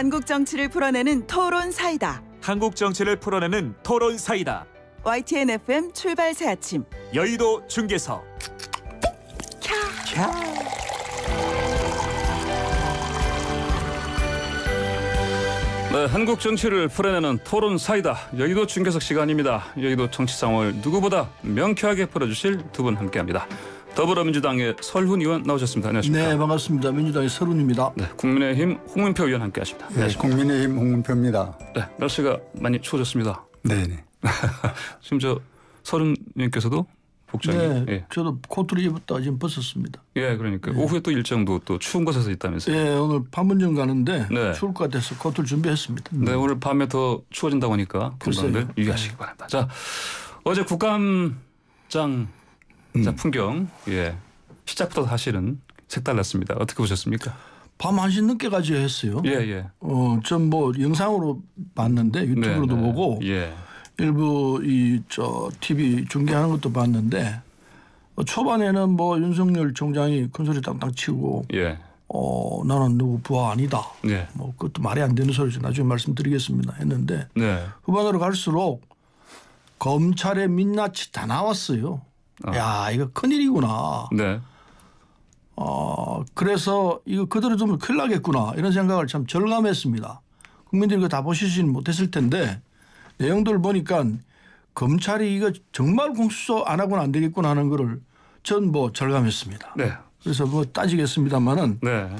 한국 정치를 풀어내는 토론 사이다. 한국 정치를 풀어내는 토론 사이다. YTN FM 출발 새 아침. 여의도 중계서. 캬. 캬. 네, 한국 정치를 풀어내는 토론 사이다. 여의도 중계석 시간입니다. 여의도 정치 상황을 누구보다 명쾌하게 풀어주실 두 분 함께합니다. 더불어민주당의 설훈 의원 나오셨습니다. 안녕하십니까? 네, 반갑습니다. 민주당의 설훈입니다. 네, 국민의힘 홍은표 의원 함께하십니다. 네, 국민의힘 홍은표입니다. 네, 날씨가 많이 추워졌습니다. 네, 네. 지금 저 설훈 의원께서도 복장이. 네, 예. 저도 코트를 입었다 지금 벗었습니다. 예, 그러니까 예. 오후에 또 일정도 또 추운 곳에서 있다면서요. 예, 오늘 판문점 가는데 네. 추울 것 같아서 코트를 준비했습니다. 네, 오늘 밤에 더 추워진다고 하니까 건강들 유의하시기 네. 바랍니다. 자, 어제 국감장 음. 자, 풍경. 예. 시작부터 사실은 색달랐습니다. 어떻게 보셨습니까? 밤 1시 늦게까지 했어요. 예, 예. 어, 전 뭐 영상으로 봤는데 유튜브로도 네, 네. 보고 예. 일부 이 저 TV 중계하는 것도 봤는데 어, 초반에는 뭐 윤석열 총장이 큰 소리 땅땅 치고 예. 어, 나는 누구 부하 아니다. 예. 뭐 그것도 말이 안 되는 소리죠. 나중에 말씀드리겠습니다. 했는데 네. 후반으로 갈수록 검찰의 민낯이 다 나왔어요. 어. 야 이거 큰일이구나. 네. 어 그래서 이거 그대로 두면 큰일 나겠구나 이런 생각을 참 절감했습니다. 국민들이 다보시진 못했을 텐데 내용들을 보니까 검찰이 이거 정말 공수처 안 하고는 안 되겠구나 하는 거를 전뭐 절감했습니다. 네. 그래서 뭐 따지겠습니다만은 네.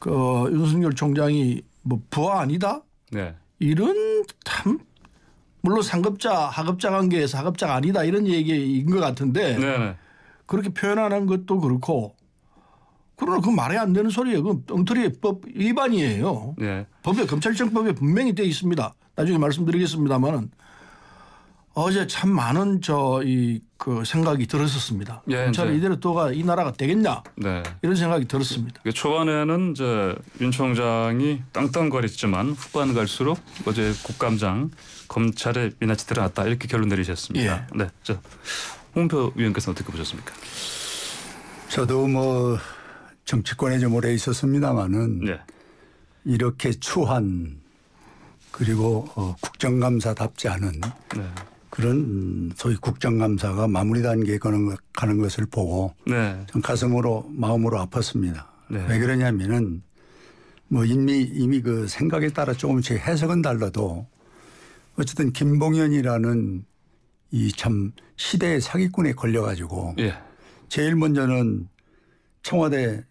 그 윤석열 총장이 뭐 부하 아니다. 네. 이런 물론 상급자 하급자 관계에서 하급자가 아니다 이런 얘기인 것 같은데 네네. 네. 그렇게 표현하는 것도 그렇고 그러나 그 말이 안 되는 소리예요. 그 엉터리 법 위반이에요. 네. 법에 검찰청법에 분명히 되어 있습니다. 나중에 말씀드리겠습니다만은 어제 참 많은 저이 그 생각이 들었었습니다. 예, 검찰이 이대로 둬가 이 나라가 되겠냐 네. 이런 생각이 들었습니다. 초반에는 이제 윤 총장이 땅땅거렸지만 후반 갈수록 어제 국감장 검찰의 민낯이 드러났다 이렇게 결론 내리셨습니다. 예. 네, 저 홍표 위원께서 어떻게 보셨습니까? 저도 뭐 정치권에 좀 오래 있었습니다만은 네. 이렇게 추한 그리고 어, 국정감사답지 않은 네. 그런 소위 국정감사가 마무리 단계에 가는 것을 보고 네. 참 가슴으로 마음으로 아팠습니다. 네. 왜 그러냐면은 뭐 이미 이미 그 생각에 따라 조금씩 해석은 달라도 어쨌든 김봉현이라는 이 참 시대의 사기꾼에 걸려 가지고 예. 제일 먼저는 청와대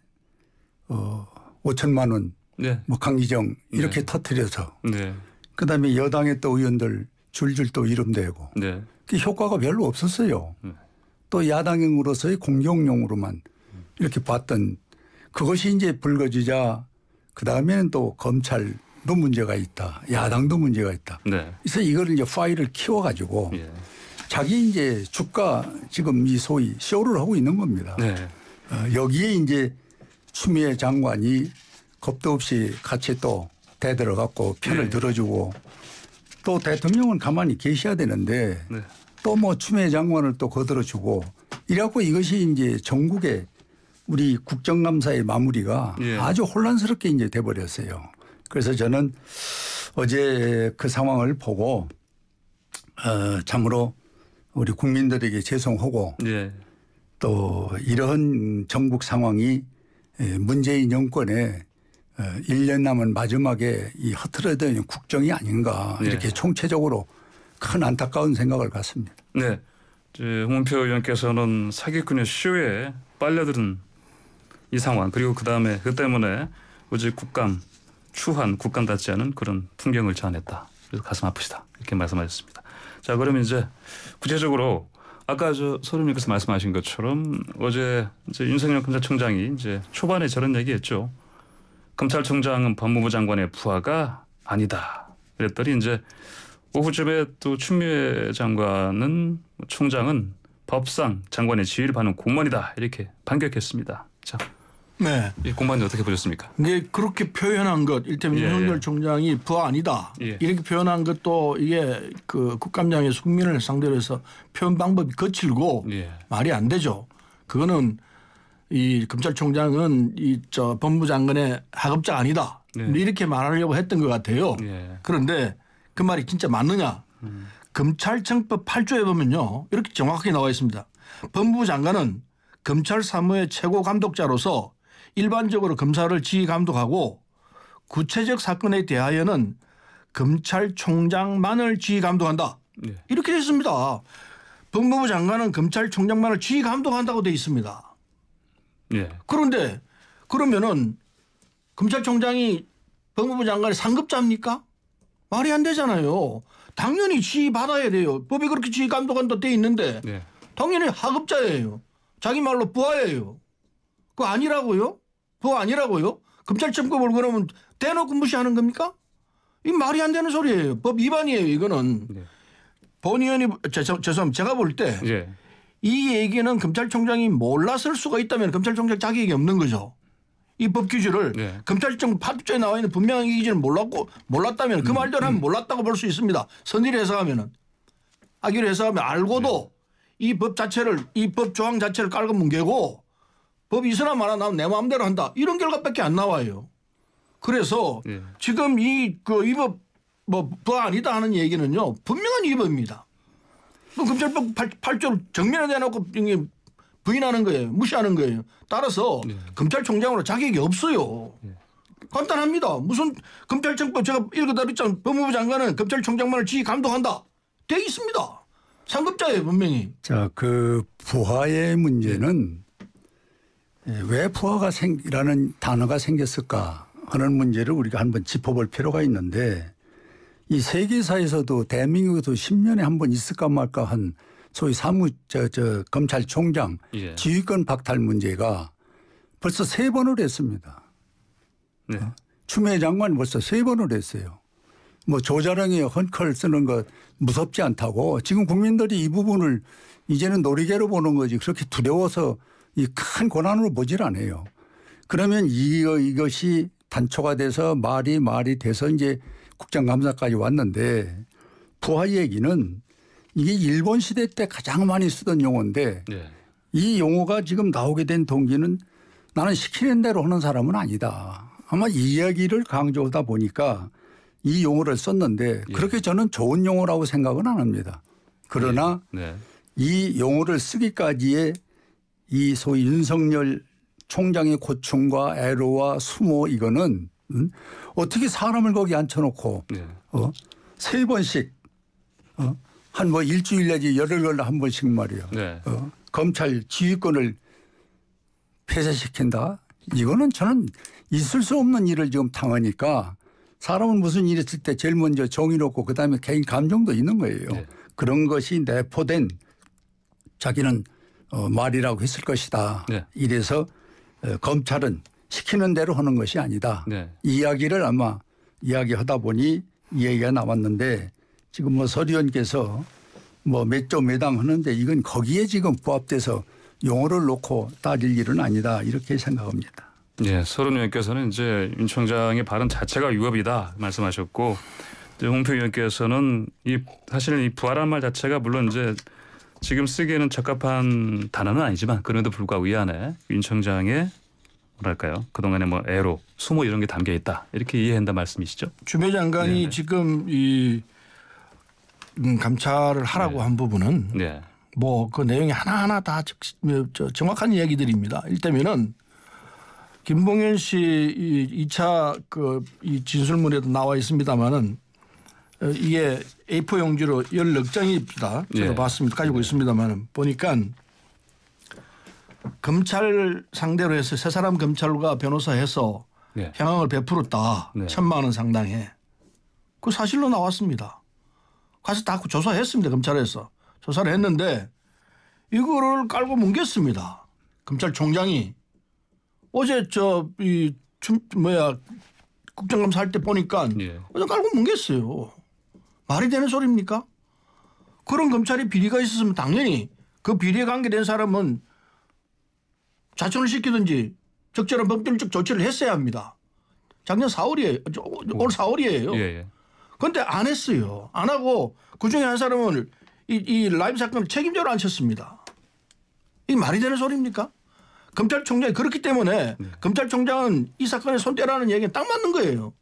어 5천만 원, 네. 뭐 강기정 이렇게 네. 터트려서 네. 그다음에 여당의 또 의원들 줄줄 또 이름대고 네. 그 효과가 별로 없었어요. 네. 또 야당형으로서의 공격용으로만 음. 이렇게 봤던 그것이 이제 불거지자 그 다음에는 또 검찰도 문제가 있다, 야당도 문제가 있다. 네. 그래서 이걸 이제 파일을 키워가지고 예. 자기 이제 주가 지금 이 소위 쇼를 하고 있는 겁니다. 네. 어, 여기에 이제 추미애 장관이 겁도 없이 같이 또 대들어갖고 편을 예. 들어주고 또 대통령은 가만히 계셔야 되는데 네. 또뭐 추미애 장관을 또 거들어주고 이래갖고 이것이 이제 전국의 우리 국정감사의 마무리가 예. 아주 혼란스럽게 이제 돼버렸어요. 그래서 저는 어제 그 상황을 보고 어, 참으로 우리 국민들에게 죄송하고 예. 또이런 전국 상황이 예, 문재인 정권에 1년 예, 남은 마지막에 이 흐트러져 있는 국정이 아닌가 이렇게 네. 총체적으로 큰 안타까운 생각을 갖습니다. 네. 홍표 의원께서는 사기꾼의 쇼에 빨려드는 이 상황 그리고 그다음에 그 때문에 오직 국감 추한 국감 닿지 않은 그런 풍경을 자아냈다. 그래서 가슴 아프시다 이렇게 말씀하셨습니다. 자 그러면 이제 구체적으로 아까 저 서른님께서 말씀하신 것처럼 어제 이제 윤석열 검찰총장이 이제 초반에 저런 얘기했죠. 검찰총장은 법무부 장관의 부하가 아니다. 그랬더니 이제 오후쯤에 또 추미애 장관은 총장은 법상 장관의 지위를 받는 공무원이다 이렇게 반격했습니다. 자, 네. 이 공방이 어떻게 보셨습니까? 이게 그렇게 표현한 것, 일테면 예, 예, 윤석열 예. 총장이 부하 아니다. 예. 이렇게 표현한 것도 이게 그 국감장의 숙민을 상대로 해서 표현 방법이 거칠고 예. 말이 안 되죠. 그거는 이 검찰총장은 이 저 법무장관의 하급자 아니다. 네. 이렇게 말하려고 했던 것 같아요. 네. 그런데 그 말이 진짜 맞느냐? 음. 검찰청법 8조에 보면요. 이렇게 정확하게 나와 있습니다. 법무부 장관은 검찰 사무의 최고 감독자로서 일반적으로 검사를 지휘 감독하고 구체적 사건에 대하여는 검찰총장만을 지휘 감독한다. 네. 이렇게 돼 있습니다. 법무부 장관은 검찰총장만을 지휘 감독한다고 돼 있습니다. 예. 그런데 그러면은 검찰총장이 법무부 장관의 상급자입니까? 말이 안 되잖아요. 당연히 지휘 받아야 돼요. 법이 그렇게 지휘 감독한다 돼 있는데 예. 당연히 하급자예요. 자기 말로 부하예요. 그거 아니라고요? 그거 아니라고요? 검찰청법을 그러면 대놓고 무시하는 겁니까? 이 말이 안 되는 소리예요. 법 위반이에요. 이거는 네. 본 의원이 죄송합니다. 제가 볼때 예. 이 얘기는 검찰총장이 몰랐을 수가 있다면 검찰총장 자격이 없는 거죠. 이법 규제를 네. 검찰청 파투자에 나와 있는 분명한 기준을 몰랐고 몰랐다면 그 음, 말대로 하면 음. 몰랐다고 볼 수 있습니다. 선의를 해석하면은 악의를 해석하면 알고도 네. 이법 자체를 이 법 조항 자체를 깔고 뭉개고 법 이서나 말아 나면 내 마음대로 한다 이런 결과밖에 안 나와요. 그래서 네. 지금 이그 위법 뭐법 아니다 하는 얘기는요 분명한 위법입니다. 그 검찰법 8, 조를 정면에 대놓고 부인하는 거예요. 무시하는 거예요. 따라서 네. 검찰총장으로 자격이 없어요. 네. 간단합니다. 무슨 검찰청법 제가 읽어다 그랬 법무부 장관은 검찰총장만을 지휘 감독한다. 돼 있습니다. 상급자예요 분명히. 자, 그 부하의 문제는 예. 예, 왜 부하가 생라는 단어가 생겼을까 하는 문제를 우리가 한번 짚어볼 필요가 있는데 이 세계사에서도 대한민국에서 10년에 한 번 있을까 말까 한 소위 사무 저, 저 검찰총장 예. 지휘권 박탈 문제가 벌써 세 번을 했습니다. 네. 어? 추미애 장관이 벌써 세 번을 했어요. 뭐 조자랑이 헌컬 쓰는 것 무섭지 않다고 지금 국민들이 이 부분을 이제는 놀이개로 보는 거지 그렇게 두려워서 이 큰 고난으로 보질 않아요. 그러면 이, 이것이 단초가 돼서 말이 말이 돼서 이제 국장감사까지 왔는데 부하 얘기는 이게 일본 시대 때 가장 많이 쓰던 용어인데 네. 이 용어가 지금 나오게 된 동기는 나는 시키는 대로 하는 사람은 아니다. 아마 이야기를 강조하다 보니까 이 용어를 썼는데 예. 그렇게 저는 좋은 용어라고 생각은 안 합니다. 그러나 네. 네. 이 용어를 쓰기까지의 이 소위 윤석열 총장의 고충과 애로와 수모 이거는 응? 어떻게 사람을 거기 앉혀놓고 네. 어? 세 번씩 어? 한뭐 일주일 내지 열흘 날한 번씩 말이요. 네. 어? 검찰 지휘권을 폐쇄시킨다. 이거는 저는 있을 수 없는 일을 지금 당하니까 사람은 무슨 일 있을 때 제일 먼저 정의롭고 그다음에 개인 감정도 있는 거예요. 네. 그런 것이 내포된 자기는 어, 말이라고 했을 것이다. 네. 이래서 어, 검찰은 시키는 대로 하는 것이 아니다. 네. 이야기를 아마 이야기하다 보니 이 얘기가 나왔는데 지금 뭐 서리원께서 뭐몇조 매당 하는데 이건 거기에 지금 부합돼서 용어를 놓고 따질 일은 아니다 이렇게 생각합니다. 네, 예, 서른 의원께서는 이제 윤 총장의 발언 자체가 유업이다 말씀하셨고 홍표 의원께서는 이 사실 이 부활한 말 자체가 물론 이제 지금 쓰기에는 적합한 단어는 아니지만 그럼에도 불구하고 이 안에 윤 총장의 뭐랄까요 그동안에 뭐 애로 수모 이런 게 담겨 있다 이렇게 이해한다 말씀이시죠? 주배 장관이 네 지금 이 음, 감찰을 하라고 네. 한 부분은 네. 뭐그 내용이 하나하나 다 뭐 정확한 이야기들입니다. 일단면은 김봉현 씨 2차 그 진술문에도 나와 있습니다만은 어, 이게 A4 용지로 14장입니다. 제가 네. 봤습니다. 가지고 네. 있습니다만은 보니까 검찰 상대로 해서 세 사람 검찰과 변호사 해서 네. 황을 베풀었다. 네. 천만 원상당에그 사실로 나왔습니다. 가서 다 조사했습니다. 검찰에서. 조사를 했는데 이거를 깔고 뭉갰습니다. 검찰총장이 어제 저이 뭐야 국정감사 할 때 보니까 예. 어제 깔고 뭉갰어요. 말이 되는 소리입니까? 그런 검찰이 비리가 있었으면 당연히 그 비리에 관계된 사람은 자천을 시키든지 적절한 법률적 조치를 했어야 합니다. 작년 4월이에요. 올 4월이에요. 어, 그런데 예, 예. 안 했어요. 안 하고 그 중에 한사람은 이, 이 라임 사건을 책임져로 앉혔습니다. 이 말이 되는 소리입니까? 검찰총장이 그렇기 때문에 네. 검찰총장은 이 사건에 손대라는 얘기는딱 맞는 거예요.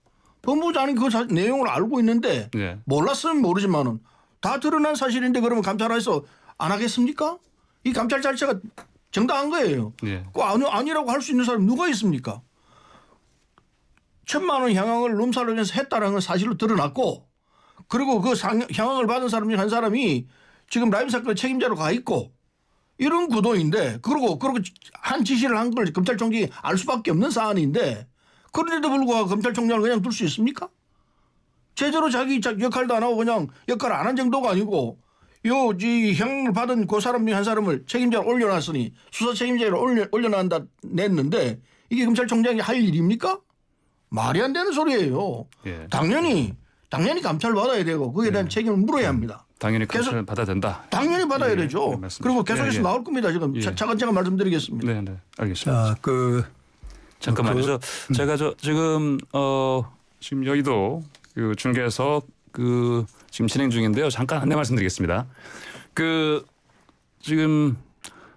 법무부장이 그 사, 내용을 알고 있는데 네. 몰랐으면 모르지만은 다 드러난 사실인데 그러면 감찰에서 안 하겠습니까? 이 감찰 자체가 정당한 거예요. 네. 예. 꼭 그 아니, 아니라고 할 수 있는 사람 누가 있습니까? 천만 원 향응을 룸살로 해서했다는건 사실로 드러났고 그리고 그 향응을 받은 사람 중한 사람이 지금 라임 사건 책임자로 가 있고 이런 구도인데 그리고 그렇게 한 지시를 한 걸 검찰총장이 알 수밖에 없는 사안인데 그런데도 불구하고 검찰총장을 그냥 둘 수 있습니까? 제대로 자기 역할도 안 하고 그냥 역할을 안 한 정도가 아니고 요지 형을 받은 그 사람 중한 사람을 책임자로 올려놨으니 수사 책임자로 올려, 올려놨다 냈는데 이게 검찰총장이 할 일입니까? 말이 안 되는 소리예요. 예. 당연히 당연히 감찰 받아야 되고 그에 대한 예. 책임을 물어야 예. 합니다. 당연히 감찰 받아야 된다. 당연히 받아야 예. 예. 되죠. 네, 그리고 계속해서 나올 겁니다. 지금 차, 차근차근 말씀드리겠습니다. 네, 네. 알겠습니다. 아, 그 잠깐만요. 그, 음. 제가 저 지금 어 지금 여의도 그 중계에서 그 지금 진행 중인데요. 잠깐 안내 말씀드리겠습니다. 그 지금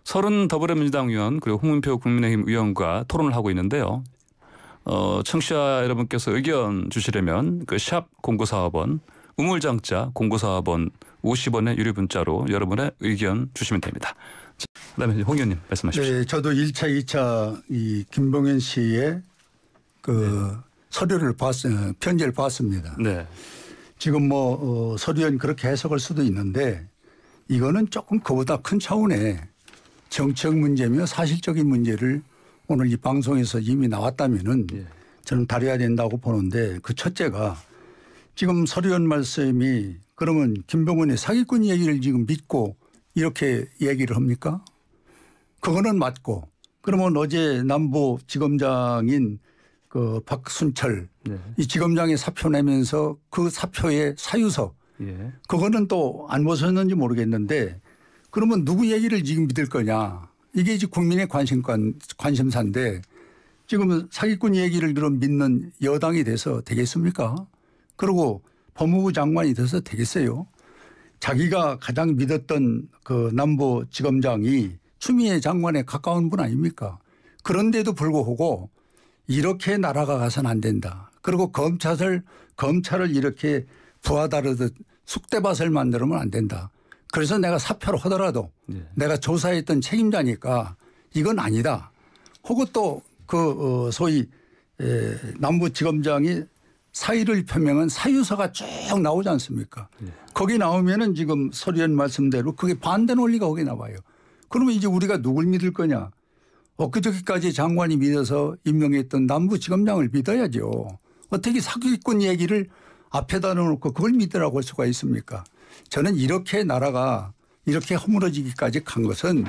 서른 더불어민주당 의원 그리고 홍문표 국민의힘 의원과 토론을 하고 있는데요. 어, 청취자 여러분께서 의견 주시려면 그 샵 공구사업원 우물장자 공구사업원 50원의 유료 문자로 여러분의 의견 주시면 됩니다. 그다음에 홍 의원님 말씀하십시오. 네, 저도 1차, 2차 이 김봉현 씨의 그 네. 서류를 봤, 편지를 봤습니다. 네. 지금 뭐 어, 서류엔 그렇게 해석할 수도 있는데 이거는 조금 그보다 큰 차원의 정책 문제며 사실적인 문제를 오늘 이 방송에서 이미 나왔다면은 예. 저는 다뤄야 된다고 보는데 그 첫째가 지금 서류연 말씀이 그러면 김병훈의 사기꾼 얘기를 지금 믿고 이렇게 얘기를 합니까? 그거는 맞고 그러면 어제 남부 지검장인 그 박순철 네. 이 지검장이 사표 내면서 그 사표의 사유서 예. 그거는 또 안 벗었는지 모르겠는데 그러면 누구 얘기를 지금 믿을 거냐 이게 이제 국민의 관심관 관심사인데 지금 사기꾼 얘기를 들어 믿는 여당이 돼서 되겠습니까? 그리고 법무부 장관이 돼서 되겠어요? 자기가 가장 믿었던 그 남부 지검장이 추미애 장관에 가까운 분 아닙니까? 그런데도 불구하고 이렇게 나라가 가선 안 된다. 그리고 검찰을 검찰을 이렇게 부하다르듯 숙대밭을 만들면 안 된다. 그래서 내가 사표를 하더라도 네. 내가 조사했던 책임자니까 이건 아니다. 혹은 또그 어, 소위 에, 남부지검장이 사의를 표명한 사유서가 쭉 나오지 않습니까? 네. 거기 나오면은 지금 서류현 말씀대로 그게 반대 논리가 거기 나와요. 그러면 이제 우리가 누굴 믿을 거냐? 엊그저께까지 장관이 믿어서 임명했던 남부지검장을 믿어야죠. 어떻게 사기꾼 얘기를 앞에다 놓고 그걸 믿으라고 할 수가 있습니까? 저는 이렇게 나라가 이렇게 허물어지기까지 간 것은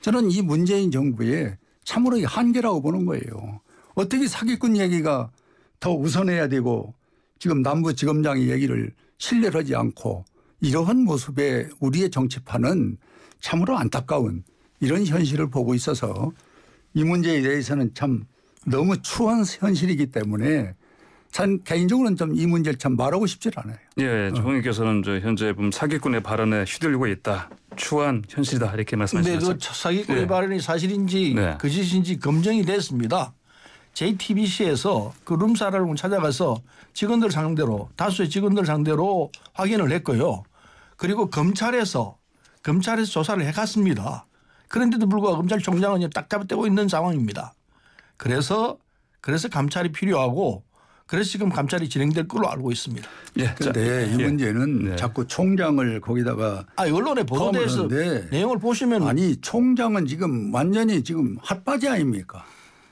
저는 이 문재인 정부의 참으로 한계라고 보는 거예요. 어떻게 사기꾼 얘기가 더 우선해야 되고 지금 남부지검장의 얘기를 신뢰를 하지 않고 이러한 모습에 우리의 정치판은 참으로 안타까운 이런 현실을 보고 있어서 이 문제에 대해서는 참 너무 추한 현실이기 때문에 참 개인적으로는 좀 이 문제를 참 말하고 싶질 않아요. 예, 조홍님께서는 어. 현재 사기꾼의 발언에 휘둘리고 있다. 추한 현실이다 이렇게 말씀하셨습니다. 네, 그 사기꾼의 네. 발언이 사실인지 네. 거짓인지 그 검증이 됐습니다. JTBC에서 그 룸사라를 찾아가서 직원들 상대로 다수의 직원들 상대로 확인을 했고요. 그리고 검찰에서 검찰에서 조사를 해갔습니다. 그런데도 불구하고 검찰 총장은 딱 잡아떼고 있는 상황입니다. 그래서 그래서 감찰이 필요하고 그래서 지금 감찰이 진행될 걸로 알고 있습니다. 예. 그런데 그러니까 네, 이 예. 문제는 예. 자꾸 총장을 거기다가 아 언론에 보도돼서 내용을 보시면 아니 총장은 지금 완전히 지금 핫바지 아닙니까?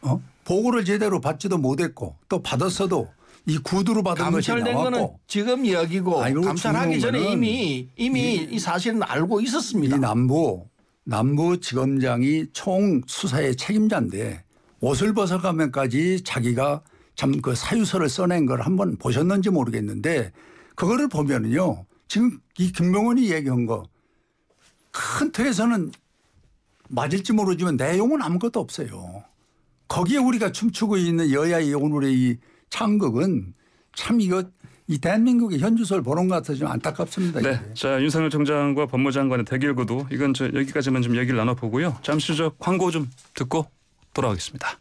어? 보고를 제대로 받지도 못했고 또 받았어도 이 구두로 받은 것이 나왔고 감찰된 거는 지금 이야기고 감찰하기 전에 이미 이미 이, 이 사실은 알고 있었습니다. 이 남보 남부지검장이 총 수사의 책임자인데 옷을 벗어가면까지 자기가 참 그 사유서를 써낸 걸 한번 보셨는지 모르겠는데 그거를 보면은요 지금 이 김병원이 얘기한 거 큰 틀에서는 맞을지 모르지만 내용은 아무것도 없어요. 거기에 우리가 춤추고 있는 여야의 오늘의 이 창극은 참 이거 이 대한민국의 현주소를 보는 것 같아서 좀 안타깝습니다. 네. 자 윤석열 정장과 법무장관의 대결 구도 이건 저 여기까지만 좀 얘기를 나눠보고요. 잠시 저 광고 좀 듣고 돌아오겠습니다.